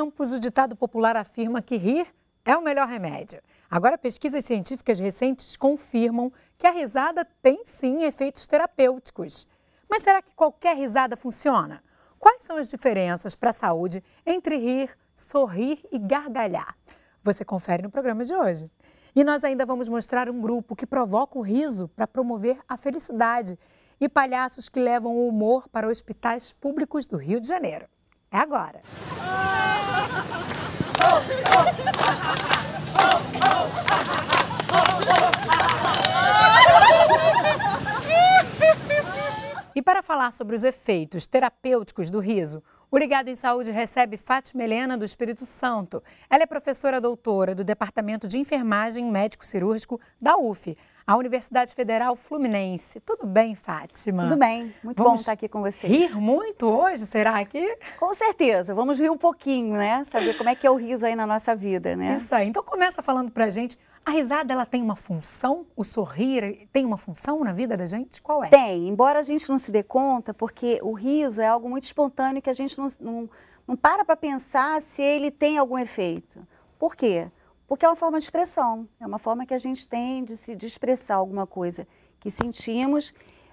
tempos, o ditado popular afirma que rir é o melhor remédio. Agora, pesquisas científicas recentes confirmam que a risada tem sim efeitos terapêuticos. Mas será que qualquer risada funciona? Quais são as diferenças para a saúde entre rir, sorrir e gargalhar? Você confere no programa de hoje. E nós ainda vamos mostrar um grupo que provoca o riso para promover a felicidade e palhaços que levam o humor para hospitais públicos do Rio de Janeiro. É agora. E para falar sobre os efeitos terapêuticos do riso, o Ligado em Saúde recebe Fátima Helena do Espírito Santo. Ela é professora doutora do Departamento de Enfermagem Médico Cirúrgico da UF, a Universidade Federal Fluminense. Tudo bem, Fátima? Tudo bem, muito vamos bom estar aqui com vocês. Rir muito hoje, será que? Com certeza, vamos rir um pouquinho, né? Saber como é que é o riso aí na nossa vida, né? Isso aí. Então começa falando pra gente a risada ela tem uma função? O sorrir tem uma função na vida da gente? Qual é? Tem, embora a gente não se dê conta, porque o riso é algo muito espontâneo que a gente não, não, não para para pensar se ele tem algum efeito. Por quê? Porque é uma forma de expressão, é uma forma que a gente tem de se de expressar alguma coisa que sentimos,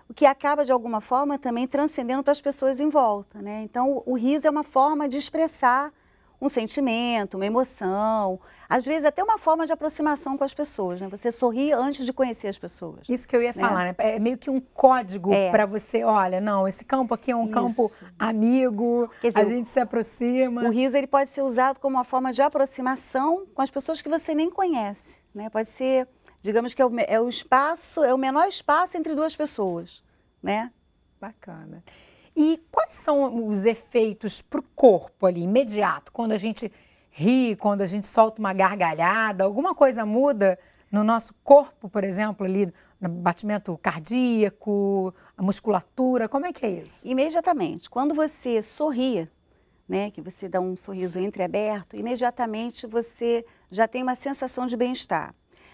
o que acaba de alguma forma também transcendendo para as pessoas em volta, né? Então, o riso é uma forma de expressar um sentimento, uma emoção, às vezes até uma forma de aproximação com as pessoas, né? Você sorri antes de conhecer as pessoas. Isso que eu ia né? falar, né? É meio que um código é. para você, olha, não, esse campo aqui é um Isso. campo amigo, dizer, a gente se aproxima. O riso ele pode ser usado como uma forma de aproximação com as pessoas que você nem conhece, né? Pode ser, digamos que é o, é o espaço, é o menor espaço entre duas pessoas, né? Bacana. E quais são os efeitos para o corpo ali, imediato, quando a gente ri, quando a gente solta uma gargalhada, alguma coisa muda no nosso corpo, por exemplo, ali no batimento cardíaco, a musculatura, como é que é isso? Imediatamente, quando você sorri, né, que você dá um sorriso entreaberto, imediatamente você já tem uma sensação de bem-estar.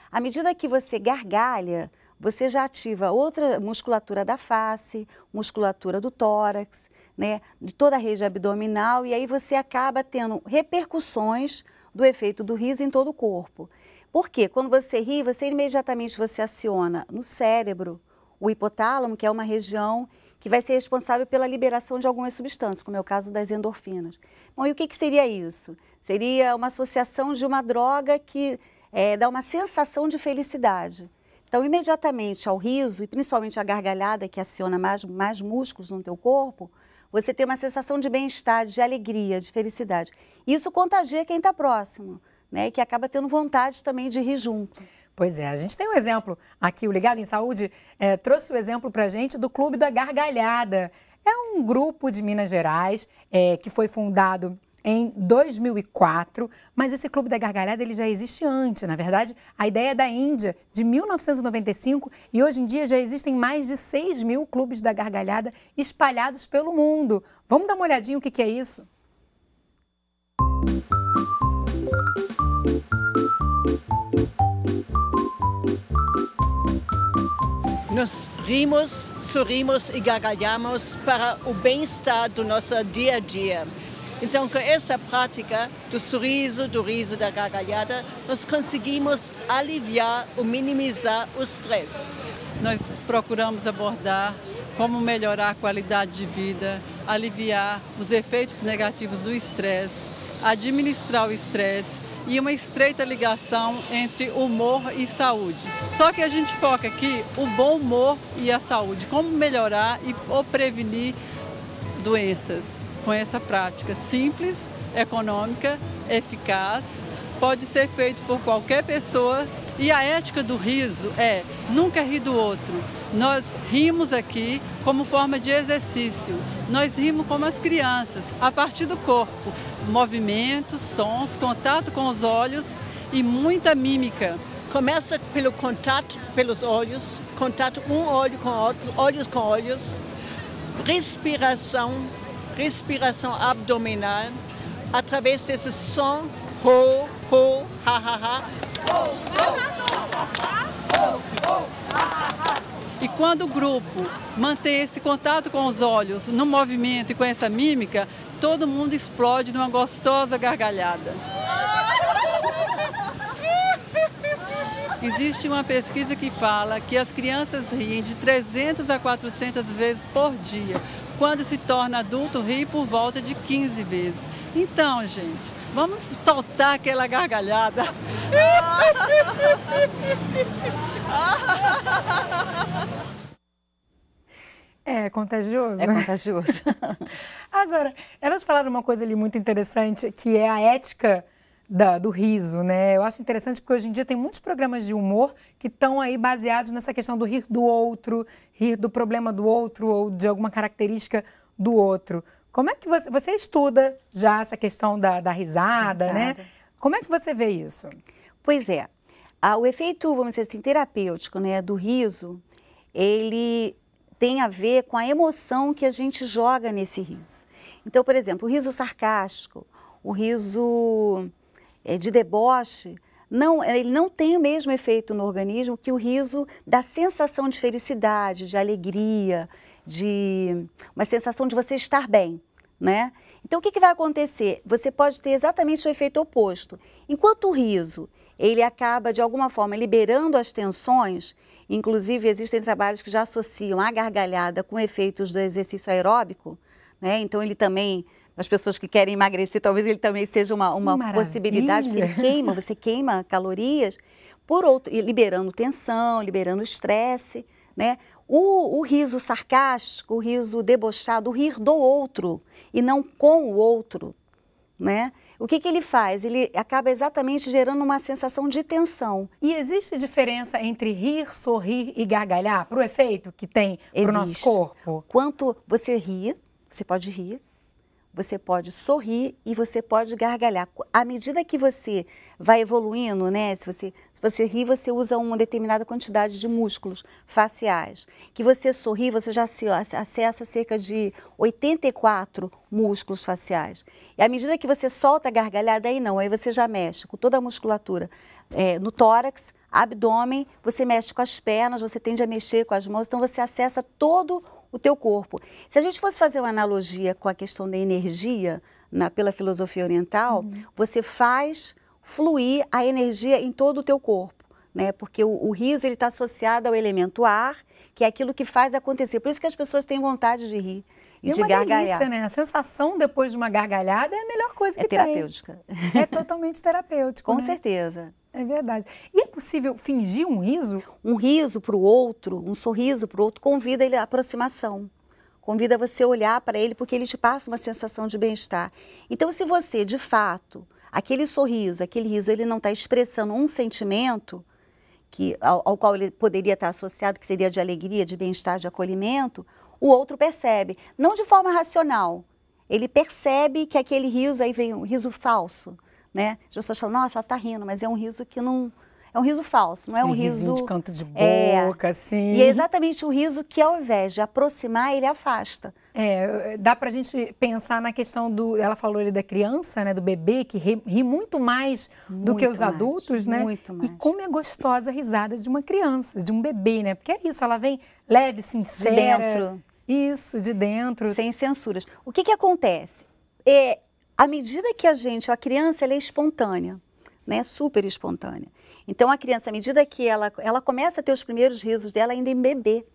À medida que você gargalha, você já ativa outra musculatura da face, musculatura do tórax, né, de toda a rede abdominal, e aí você acaba tendo repercussões do efeito do riso em todo o corpo. Porque quando você ri, você imediatamente você aciona no cérebro o hipotálamo, que é uma região que vai ser responsável pela liberação de algumas substâncias, como é o caso das endorfinas. Bom, e o que, que seria isso? Seria uma associação de uma droga que é, dá uma sensação de felicidade. Então, imediatamente ao riso, e principalmente à gargalhada, que aciona mais, mais músculos no teu corpo, você tem uma sensação de bem-estar, de alegria, de felicidade. Isso contagia quem está próximo, né? Que acaba tendo vontade também de rir junto. Pois é, a gente tem um exemplo aqui, o Ligado em Saúde é, trouxe o um exemplo para a gente do Clube da Gargalhada. É um grupo de Minas Gerais é, que foi fundado em 2004, mas esse Clube da Gargalhada ele já existe antes, na verdade. A ideia é da Índia, de 1995, e hoje em dia já existem mais de 6 mil clubes da gargalhada espalhados pelo mundo. Vamos dar uma olhadinha o que, que é isso? Nós rimos, sorrimos e gargalhamos para o bem-estar do nosso dia a dia então, com essa prática do sorriso, do riso, da gargalhada, nós conseguimos aliviar ou minimizar o stress. Nós procuramos abordar como melhorar a qualidade de vida, aliviar os efeitos negativos do estresse, administrar o estresse e uma estreita ligação entre humor e saúde. Só que a gente foca aqui o bom humor e a saúde, como melhorar e, ou prevenir doenças com essa prática simples, econômica, eficaz, pode ser feito por qualquer pessoa e a ética do riso é nunca rir do outro. Nós rimos aqui como forma de exercício. Nós rimos como as crianças, a partir do corpo, movimentos, sons, contato com os olhos e muita mímica. Começa pelo contato pelos olhos, contato um olho com outro, olhos com olhos, respiração, respiração abdominal através desse som ho, ho, ha, ha, ha. E quando o grupo mantém esse contato com os olhos no movimento e com essa mímica, todo mundo explode numa gostosa gargalhada. Existe uma pesquisa que fala que as crianças riem de 300 a 400 vezes por dia, quando se torna adulto, ri por volta de 15 vezes. Então, gente, vamos soltar aquela gargalhada. É contagioso. É né? contagioso. Agora, elas falaram uma coisa ali muito interessante, que é a ética da, do riso, né? Eu acho interessante porque hoje em dia tem muitos programas de humor que estão aí baseados nessa questão do rir do outro, rir do problema do outro ou de alguma característica do outro. Como é que você, você estuda já essa questão da, da risada, né? Como é que você vê isso? Pois é, ah, o efeito, vamos dizer assim, terapêutico, né, do riso, ele tem a ver com a emoção que a gente joga nesse riso. Então, por exemplo, o riso sarcástico, o riso é, de deboche, não, ele não tem o mesmo efeito no organismo que o riso dá sensação de felicidade, de alegria, de uma sensação de você estar bem, né? Então o que, que vai acontecer? Você pode ter exatamente o efeito oposto. Enquanto o riso ele acaba de alguma forma liberando as tensões, inclusive existem trabalhos que já associam a gargalhada com efeitos do exercício aeróbico, né? Então ele também as pessoas que querem emagrecer, talvez ele também seja uma, uma possibilidade, porque ele queima, você queima calorias, por outro, liberando tensão, liberando estresse, né? O, o, riso sarcástico, o riso debochado, o rir do outro e não com o outro, né? O que, que ele faz? Ele acaba exatamente gerando uma sensação de tensão. E existe diferença entre rir, sorrir e gargalhar para o efeito que tem para o nosso corpo? Quanto você ri, você pode rir, você pode sorrir e você pode gargalhar. À medida que você vai evoluindo, né? Se você, se você ri, você usa uma determinada quantidade de músculos faciais. Que você sorri, você já acessa cerca de 84 músculos faciais. E à medida que você solta a gargalhada, aí não, aí você já mexe com toda a musculatura é, no tórax, abdômen, você mexe com as pernas, você tende a mexer com as mãos, então você acessa todo o o teu corpo. Se a gente fosse fazer uma analogia com a questão da energia, na, pela filosofia oriental, uhum. você faz fluir a energia em todo o teu corpo. Né? Porque o, o riso está associado ao elemento ar, que é aquilo que faz acontecer. Por isso que as pessoas têm vontade de rir e, de gargalhar. Delícia, né? A sensação depois de uma gargalhada é a melhor coisa é que tem. É terapêutica. É totalmente terapêutico. Com né? certeza. É verdade. E é possível fingir um riso? Um riso para o outro, um sorriso para o outro, convida ele à aproximação. Convida você a olhar para ele, porque ele te passa uma sensação de bem-estar. Então, se você, de fato, aquele sorriso, aquele riso, ele não está expressando um sentimento que, ao, ao qual ele poderia estar tá associado, que seria de alegria, de bem-estar, de acolhimento, o outro percebe. Não de forma racional. Ele percebe que aquele riso aí vem um riso falso né? As pessoas falam, nossa, ela tá rindo, mas é um riso que não... É um riso falso, não é um riso... riso de canto de é, boca, é, assim... E é exatamente o riso que, ao invés de aproximar, ele afasta. É, dá pra gente pensar na questão do... Ela falou ali da criança, né? Do bebê, que ri, ri muito mais muito do que os mais, adultos, né? Muito mais. E como é gostosa a risada de uma criança, de um bebê, né? Porque é isso, ela vem leve, sincera... De dentro. Isso, de dentro. Sem censuras. O que que acontece? É, à medida que a gente, a criança, ela é espontânea, né? Super espontânea. Então a criança, à medida que ela, ela começa a ter os primeiros risos dela ainda em bebê,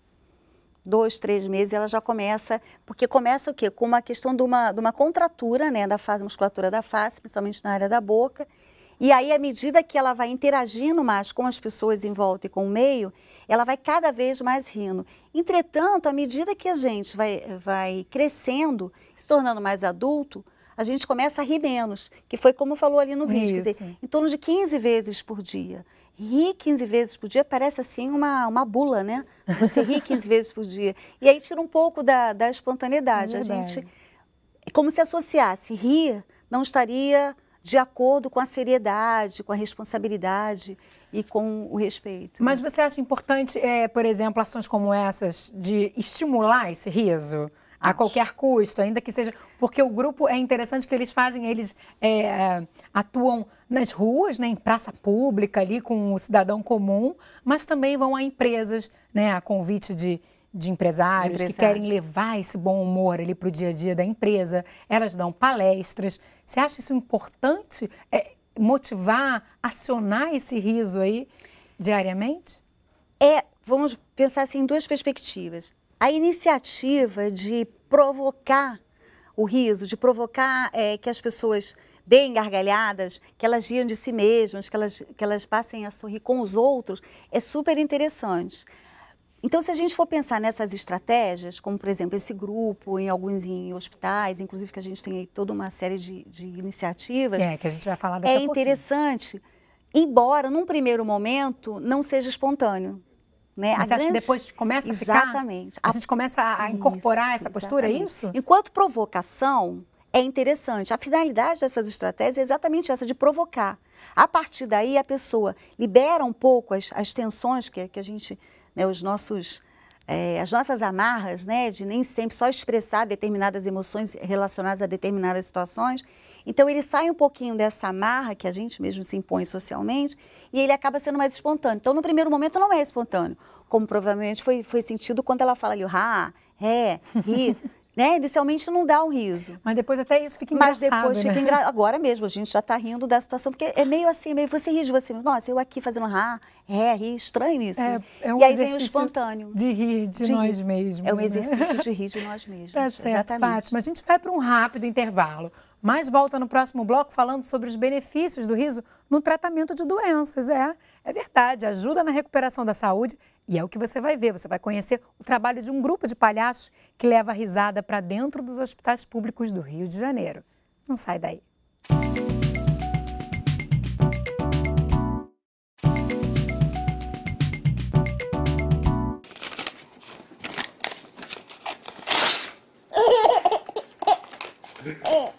dois, três meses, ela já começa, porque começa o quê? Com uma questão de uma, de uma contratura, né? Da fase, musculatura da face, principalmente na área da boca. E aí, à medida que ela vai interagindo mais com as pessoas em volta e com o meio, ela vai cada vez mais rindo. Entretanto, à medida que a gente vai, vai crescendo, se tornando mais adulto, a gente começa a rir menos, que foi como falou ali no vídeo, quer dizer, em torno de 15 vezes por dia. Rir 15 vezes por dia parece assim uma, uma bula, né? Você rir 15 vezes por dia. E aí tira um pouco da, da espontaneidade. a gente. É como se associasse. Rir não estaria de acordo com a seriedade, com a responsabilidade e com o respeito. Mas você acha importante, é, por exemplo, ações como essas de estimular esse riso? a qualquer custo, ainda que seja. Porque o grupo é interessante que eles fazem, eles é, é, atuam nas ruas, né, em praça pública, ali com o cidadão comum, mas também vão a empresas, né, a convite de, de empresários, de empresários. que querem levar esse bom humor ali para o dia a dia da empresa. Elas dão palestras. Você acha isso importante? É, motivar, acionar esse riso aí diariamente? É, vamos pensar assim em duas perspectivas a iniciativa de provocar o riso, de provocar é, que as pessoas deem gargalhadas, que elas riam de si mesmas, que elas, que elas passem a sorrir com os outros, é super interessante. Então, se a gente for pensar nessas estratégias, como por exemplo esse grupo, em alguns em hospitais, inclusive que a gente tem aí toda uma série de, de iniciativas. É, que a gente vai falar daqui É interessante, embora num primeiro momento não seja espontâneo. Né? Mas a você grande... acha que depois começa a ficar? Exatamente. A, a gente começa a incorporar isso, essa postura, é isso? Enquanto provocação, é interessante. A finalidade dessas estratégias é exatamente essa, de provocar. A partir daí, a pessoa libera um pouco as, as tensões que, que a gente, né, os nossos, é, as nossas amarras, né, de nem sempre só expressar determinadas emoções relacionadas a determinadas situações. Então ele sai um pouquinho dessa amarra que a gente mesmo se impõe socialmente e ele acaba sendo mais espontâneo. Então no primeiro momento não é espontâneo, como provavelmente foi, foi sentido quando ela fala ali, rá, ré, ri. né? Inicialmente não dá um riso. Mas depois até isso fica engraçado. Mas depois fica né? engraçado. Agora mesmo, a gente já está rindo da situação, porque é meio assim, meio você ri de você. Nossa, eu aqui fazendo rá, ré, ri, estranho isso. É, é um e aí vem o espontâneo. De rir de, de nós mesmos. É um né? exercício de rir de nós mesmos. Tá certo, Exatamente. Fátima, a gente vai para um rápido intervalo. Mas volta no próximo bloco falando sobre os benefícios do riso no tratamento de doenças. É, é verdade, ajuda na recuperação da saúde e é o que você vai ver. Você vai conhecer o trabalho de um grupo de palhaços que leva a risada para dentro dos hospitais públicos do Rio de Janeiro. Não sai daí. Oh.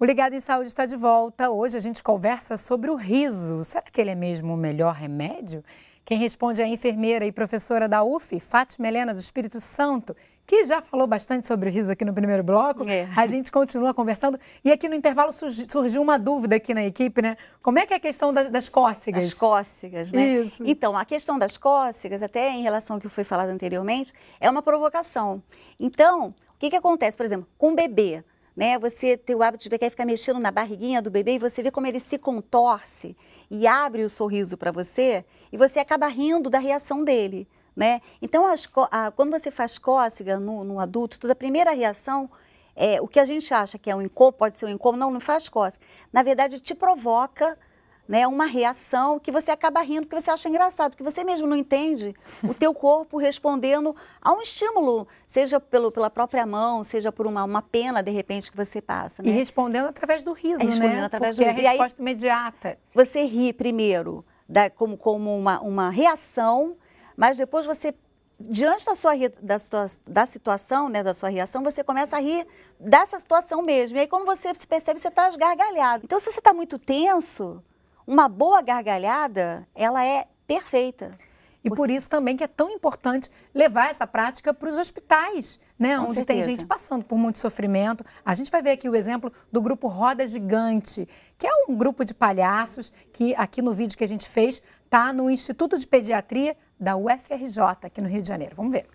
O Ligado em Saúde está de volta. Hoje a gente conversa sobre o riso. Será que ele é mesmo o melhor remédio? Quem responde é a enfermeira e professora da UF, Fátima Helena do Espírito Santo, que já falou bastante sobre o riso aqui no primeiro bloco. É. A gente continua conversando. E aqui no intervalo surgiu uma dúvida aqui na equipe, né? Como é que é a questão das cócegas? As cócegas, né? Isso. Então, a questão das cócegas, até em relação ao que foi falado anteriormente, é uma provocação. Então, o que, que acontece, por exemplo, com o bebê? Né? Você tem o hábito de ficar mexendo na barriguinha do bebê e você vê como ele se contorce e abre o sorriso para você e você acaba rindo da reação dele. Né? Então, as, a, quando você faz cócega no, no adulto, toda a primeira reação é o que a gente acha que é um incômodo, pode ser um incômodo, não, não faz cócega. Na verdade, te provoca né, uma reação que você acaba rindo, que você acha engraçado, que você mesmo não entende o teu corpo respondendo a um estímulo, seja pelo, pela própria mão, seja por uma, uma pena, de repente, que você passa. Né? E respondendo através do riso, é, respondendo né? através Porque do riso. É a resposta aí, imediata. Você ri primeiro da, como, como uma, uma reação, mas depois você diante da sua, da sua da situação, né, da sua reação, você começa a rir dessa situação mesmo. E aí, como você se percebe, você está gargalhado. Então, se você está muito tenso, uma boa gargalhada, ela é perfeita. E por isso também que é tão importante levar essa prática para os hospitais, né? Com onde certeza. tem gente passando por muito sofrimento. A gente vai ver aqui o exemplo do grupo Roda Gigante, que é um grupo de palhaços que aqui no vídeo que a gente fez está no Instituto de Pediatria da UFRJ, aqui no Rio de Janeiro. Vamos ver.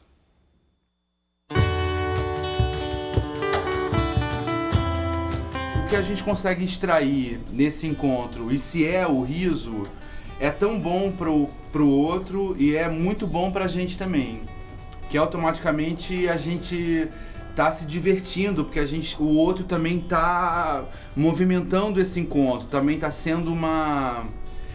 que a gente consegue extrair nesse encontro e se é o riso é tão bom pro, pro outro e é muito bom pra gente também. Que automaticamente a gente tá se divertindo, porque a gente, o outro também tá movimentando esse encontro, também tá sendo uma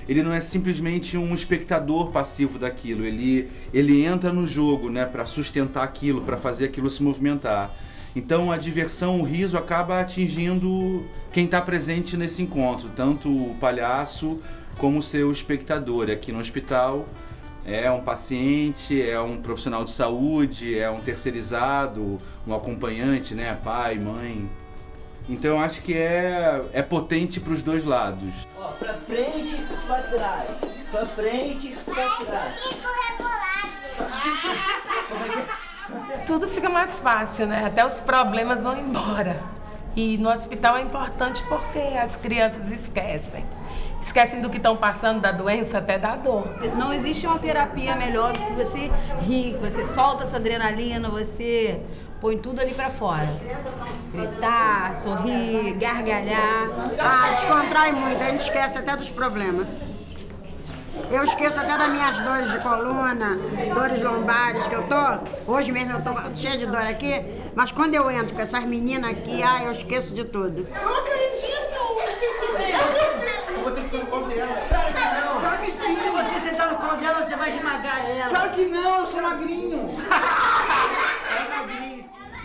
ele não é simplesmente um espectador passivo daquilo, ele, ele entra no jogo, né, para sustentar aquilo, para fazer aquilo se movimentar. Então a diversão, o riso acaba atingindo quem está presente nesse encontro, tanto o palhaço como o seu espectador. Aqui no hospital é um paciente, é um profissional de saúde, é um terceirizado, um acompanhante, né? Pai, mãe. Então acho que é, é potente para os dois lados. Ó, pra frente, pra trás. Pra frente, pra trás. Como é tudo fica mais fácil, né? Até os problemas vão embora. E no hospital é importante porque as crianças esquecem. Esquecem do que estão passando, da doença até da dor. Não existe uma terapia melhor do que você rir, você solta sua adrenalina, você põe tudo ali para fora. Gritar, sorrir, gargalhar. Ah, descontrai muito, a gente esquece até dos problemas. Eu esqueço até das minhas dores de coluna, dores lombares que eu tô. Hoje mesmo eu tô cheia de dor aqui, mas quando eu entro com essas meninas aqui, ah, eu esqueço de tudo. Eu não acredito! Eu vou ter que ser no colo dela. Claro que não! Claro que sim! Se você sentar no colo dela, você vai esmagar ela. Claro que não, eu sou magrinho!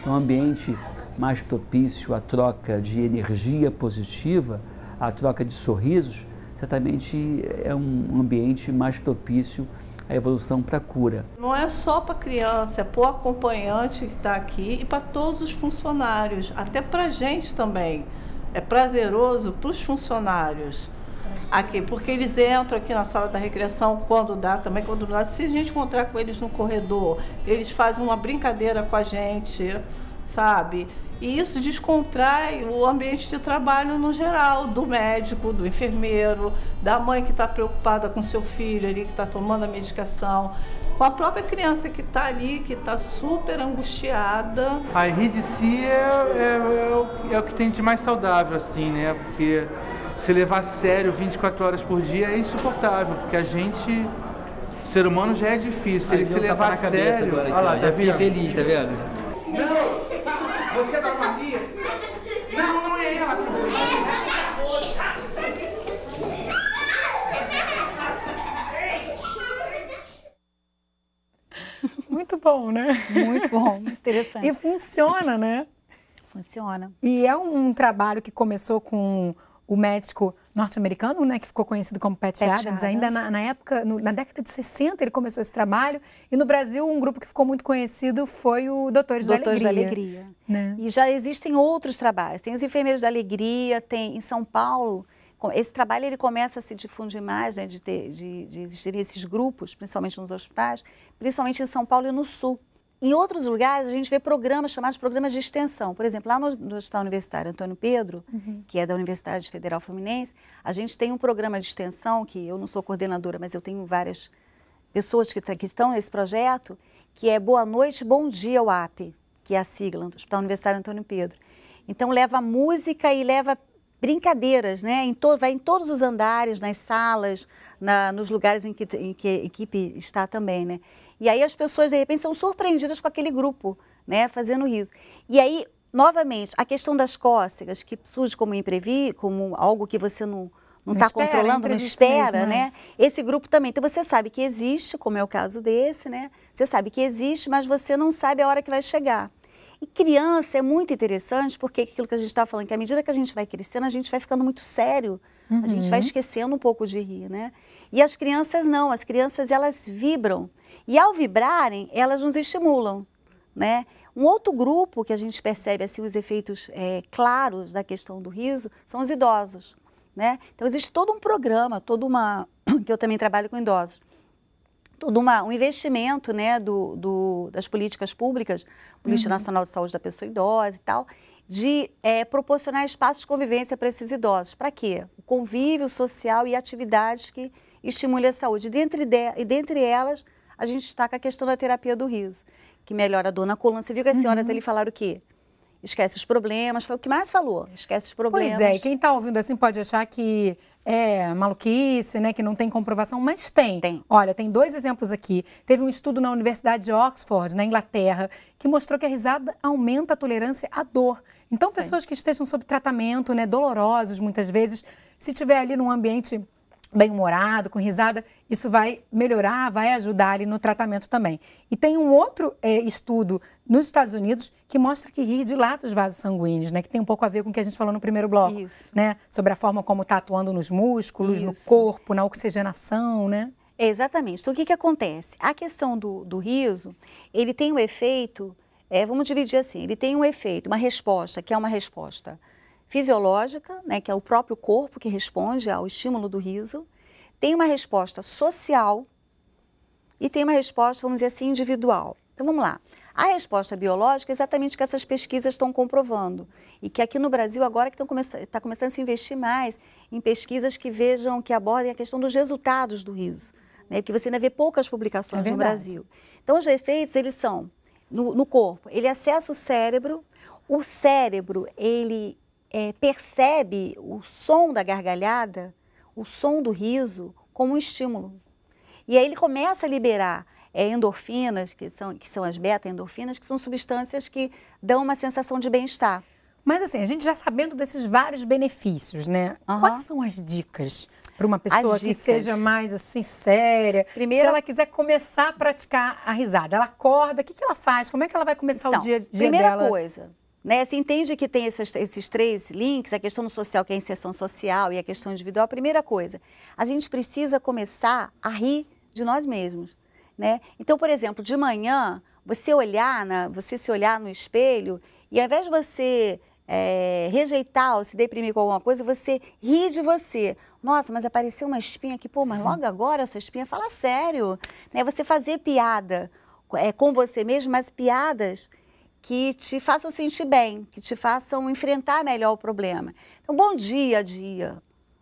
um ambiente mais propício à troca de energia positiva, à troca de sorrisos, certamente é um ambiente mais propício à evolução para cura. Não é só para criança, é para o acompanhante que está aqui e para todos os funcionários, até para a gente também. É prazeroso para os funcionários aqui, porque eles entram aqui na sala da recreação quando dá, também quando dá. Se a gente encontrar com eles no corredor, eles fazem uma brincadeira com a gente sabe? E isso descontrai o ambiente de trabalho no geral, do médico, do enfermeiro, da mãe que está preocupada com seu filho ali, que está tomando a medicação, com a própria criança que está ali, que está super angustiada. A RIDC é, é, é, é, o que tem de mais saudável, assim, né? Porque se levar a sério 24 horas por dia é insuportável, porque a gente ser humano já é difícil. Ele se levar a sério. Agora, olha lá, então. tá, vendo? feliz, tá vendo? Não! Você é da família? Não, não é ela, seu Muito bom, né? Muito bom, interessante. E funciona, né? Funciona. E é um trabalho que começou com o médico norte-americano, né, que ficou conhecido como Pat, Pat Adams, Adams. ainda na, na época, no, na década de 60 ele começou esse trabalho, e no Brasil um grupo que ficou muito conhecido foi o Doutores, Doutores da Alegria. Da Alegria. Né? E já existem outros trabalhos, tem os Enfermeiros da Alegria, tem em São Paulo, esse trabalho ele começa a se difundir mais, né, de, ter, de, de existir esses grupos, principalmente nos hospitais, principalmente em São Paulo e no Sul. Em outros lugares, a gente vê programas chamados programas de extensão. Por exemplo, lá no, no Hospital Universitário Antônio Pedro, uhum. que é da Universidade Federal Fluminense, a gente tem um programa de extensão, que eu não sou coordenadora, mas eu tenho várias pessoas que, tá, que estão nesse projeto, que é Boa Noite, Bom Dia, UAP, que é a sigla, do Hospital Universitário Antônio Pedro. Então, leva música e leva brincadeiras, né? Em todo, vai em todos os andares, nas salas, na, nos lugares em que, em que a equipe está também, né? E aí as pessoas, de repente, são surpreendidas com aquele grupo, né, fazendo riso. E aí, novamente, a questão das cócegas, que surge como imprevi, como algo que você não não está é controlando, não espera, mesmo, é. né? Esse grupo também. Então você sabe que existe, como é o caso desse, né? Você sabe que existe, mas você não sabe a hora que vai chegar. E criança é muito interessante porque aquilo que a gente está falando, que à medida que a gente vai crescendo, a gente vai ficando muito sério, uhum. a gente vai uhum. esquecendo um pouco de rir, né? E as crianças não, as crianças elas vibram. E ao vibrarem, elas nos estimulam, né? Um outro grupo que a gente percebe assim os efeitos é, claros da questão do riso são os idosos, né? Então existe todo um programa, toda uma que eu também trabalho com idosos, todo uma, um investimento, né, do, do das políticas públicas, política uhum. nacional de saúde da pessoa idosa e tal, de é, proporcionar espaços de convivência para esses idosos. Para quê? O convívio social e atividades que estimulem a saúde. dentre, de, e dentre elas a gente destaca a questão da terapia do riso, que melhora a dor na coluna. Você viu que as senhoras uhum. ali falaram o quê? Esquece os problemas, foi o que mais falou, esquece os problemas. Pois é, quem está ouvindo assim pode achar que é, maluquice, né, que não tem comprovação, mas tem. tem. Olha, tem dois exemplos aqui. Teve um estudo na Universidade de Oxford, na Inglaterra, que mostrou que a risada aumenta a tolerância à dor. Então, Sim. pessoas que estejam sob tratamento, né, dolorosos muitas vezes, se tiver ali num ambiente bem-humorado, com risada, isso vai melhorar, vai ajudar ali no tratamento também. E tem um outro é, estudo nos Estados Unidos que mostra que rir dilata os vasos sanguíneos, né? Que tem um pouco a ver com o que a gente falou no primeiro bloco, isso. né? Sobre a forma como está atuando nos músculos, isso. no corpo, na oxigenação, né? exatamente. Então, o que, que acontece? A questão do, do riso, ele tem um efeito, é, vamos dividir assim, ele tem um efeito, uma resposta, que é uma resposta fisiológica, né, que é o próprio corpo que responde ao estímulo do riso, tem uma resposta social e tem uma resposta, vamos dizer assim, individual. Então vamos lá. A resposta biológica é exatamente o que essas pesquisas estão comprovando e que aqui no Brasil agora que está começando, tá começando a se investir mais em pesquisas que vejam, que abordem a questão dos resultados do riso, né? porque você ainda vê poucas publicações é no Brasil. Então os efeitos eles são no, no corpo, ele acessa o cérebro, o cérebro ele é, percebe o som da gargalhada, o som do riso, como um estímulo. E aí ele começa a liberar é, endorfinas, que são, que são as beta-endorfinas, que são substâncias que dão uma sensação de bem-estar. Mas assim, a gente já sabendo desses vários benefícios, né? Uhum. Quais são as dicas para uma pessoa que seja mais assim séria? Primeiro, se ela quiser começar a praticar a risada, ela acorda, o que, que ela faz? Como é que ela vai começar então, o dia, dia primeira dela? Primeira coisa, né? Se entende que tem esses, esses três links, a questão social, que é a inserção social, e a questão individual, a primeira coisa, a gente precisa começar a rir de nós mesmos. Né? Então, por exemplo, de manhã, você olhar, na, você se olhar no espelho, e ao invés de você é, rejeitar ou se deprimir com alguma coisa, você ri de você. Nossa, mas apareceu uma espinha aqui, pô, mas uhum. logo agora essa espinha, fala sério. Né? Você fazer piada é, com você mesmo, mas piadas que te façam sentir bem, que te façam enfrentar melhor o problema. Então, bom dia a dia,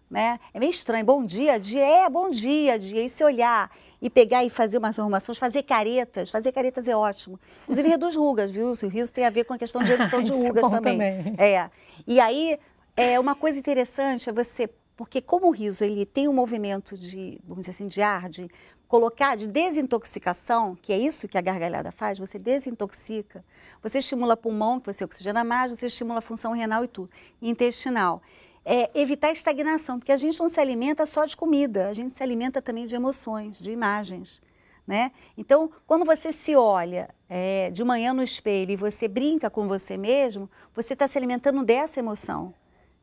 né? É meio estranho, bom dia a dia, é bom dia a dia, e se olhar e pegar e fazer umas arrumações, fazer caretas, fazer caretas é ótimo. Inclusive reduz rugas, viu? O riso tem a ver com a questão de redução de é rugas é também. também. É. E aí, é uma coisa interessante é você porque como o riso ele tem um movimento de, vamos dizer assim, de ar, de colocar de desintoxicação, que é isso que a gargalhada faz, você desintoxica, você estimula pulmão, que você oxigena mais, você estimula a função renal e tudo, intestinal. É, evitar estagnação, porque a gente não se alimenta só de comida, a gente se alimenta também de emoções, de imagens. Né? Então, quando você se olha é, de manhã no espelho e você brinca com você mesmo, você está se alimentando dessa emoção,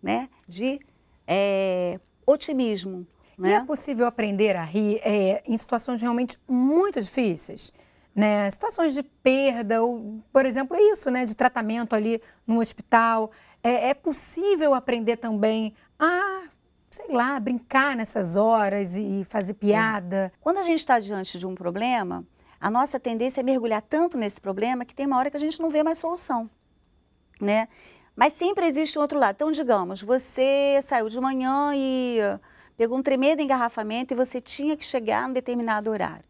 né? de é, otimismo, né? E é né? possível aprender a rir é, em situações realmente muito difíceis? Né? Situações de perda, ou, por exemplo, isso, né? De tratamento ali no hospital. É, é possível aprender também a sei lá, brincar nessas horas e fazer é. piada. Quando a gente está diante de um problema, a nossa tendência é mergulhar tanto nesse problema que tem uma hora que a gente não vê mais solução, né? Mas sempre existe um outro lado. Então, digamos, você saiu de manhã e pegou um tremendo engarrafamento e você tinha que chegar num determinado horário.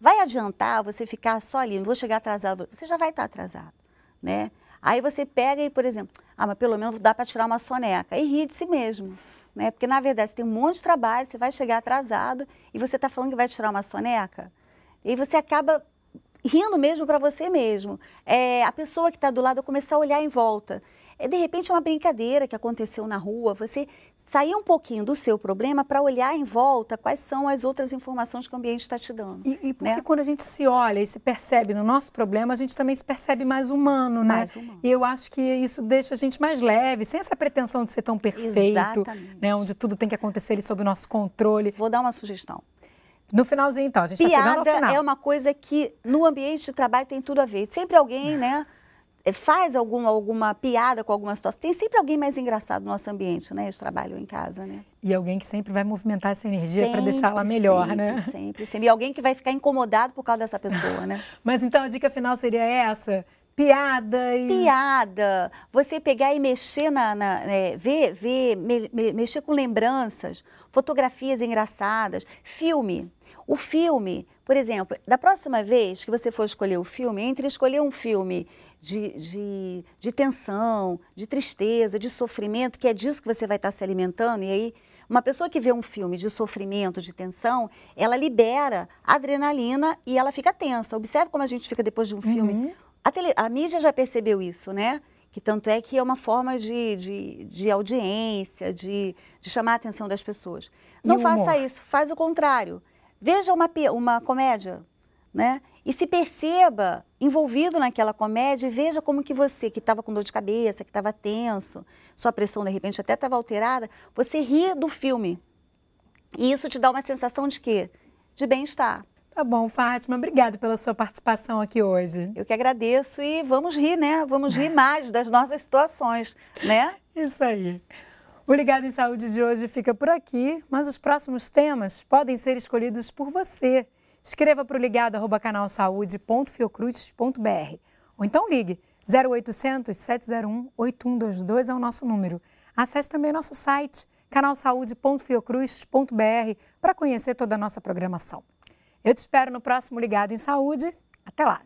Vai adiantar você ficar só ali, não vou chegar atrasado, você já vai estar atrasado, né? Aí você pega e, por exemplo, ah, mas pelo menos dá para tirar uma soneca. E ri de si mesmo, né? Porque, na verdade, você tem um monte de trabalho, você vai chegar atrasado e você está falando que vai tirar uma soneca. E você acaba rindo mesmo para você mesmo. É, a pessoa que está do lado começar a olhar em volta. É de repente é uma brincadeira que aconteceu na rua, você sair um pouquinho do seu problema para olhar em volta quais são as outras informações que o ambiente está te dando. E, e porque né? quando a gente se olha e se percebe no nosso problema, a gente também se percebe mais humano, né? mais Humano. E eu acho que isso deixa a gente mais leve, sem essa pretensão de ser tão perfeito, né? onde tudo tem que acontecer ali sob o nosso controle. Vou dar uma sugestão. No finalzinho, então, a gente Piada tá chegando ao final. é uma coisa que no ambiente de trabalho tem tudo a ver. Sempre alguém, né? É, faz alguma, alguma piada com alguma situação. Tem sempre alguém mais engraçado no nosso ambiente, né? De trabalho em casa, né? E alguém que sempre vai movimentar essa energia para deixar ela melhor, sempre, né? Sempre, sempre. E alguém que vai ficar incomodado por causa dessa pessoa, né? Mas então a dica final seria essa? Piada e... Piada. Você pegar e mexer na... na é, ver, ver me, me, mexer com lembranças, fotografias engraçadas, filme. O filme, por exemplo, da próxima vez que você for escolher o filme, entre escolher um filme de, de, de tensão, de tristeza, de sofrimento, que é disso que você vai estar se alimentando, e aí uma pessoa que vê um filme de sofrimento, de tensão, ela libera adrenalina e ela fica tensa. Observe como a gente fica depois de um filme. Uhum. A, tele, a, mídia já percebeu isso, né? Que tanto é que é uma forma de, de, de audiência, de, de, chamar a atenção das pessoas. Não faça isso, faz o contrário. Veja uma, uma comédia, né? E se perceba envolvido naquela comédia e veja como que você, que estava com dor de cabeça, que estava tenso, sua pressão de repente até estava alterada, você ri do filme. E isso te dá uma sensação de quê? De bem-estar. Tá bom, Fátima, obrigado pela sua participação aqui hoje. Eu que agradeço e vamos rir, né? Vamos rir mais das nossas situações, né? Isso aí. O Ligado em Saúde de hoje fica por aqui, mas os próximos temas podem ser escolhidos por você. Escreva para o ligado@canalsaude.fiocruz.br ou então ligue 0800 701 8122 é o nosso número. Acesse também nosso site canalsaúde.fiocruz.br para conhecer toda a nossa programação. Eu te espero no próximo Ligado em Saúde. Até lá!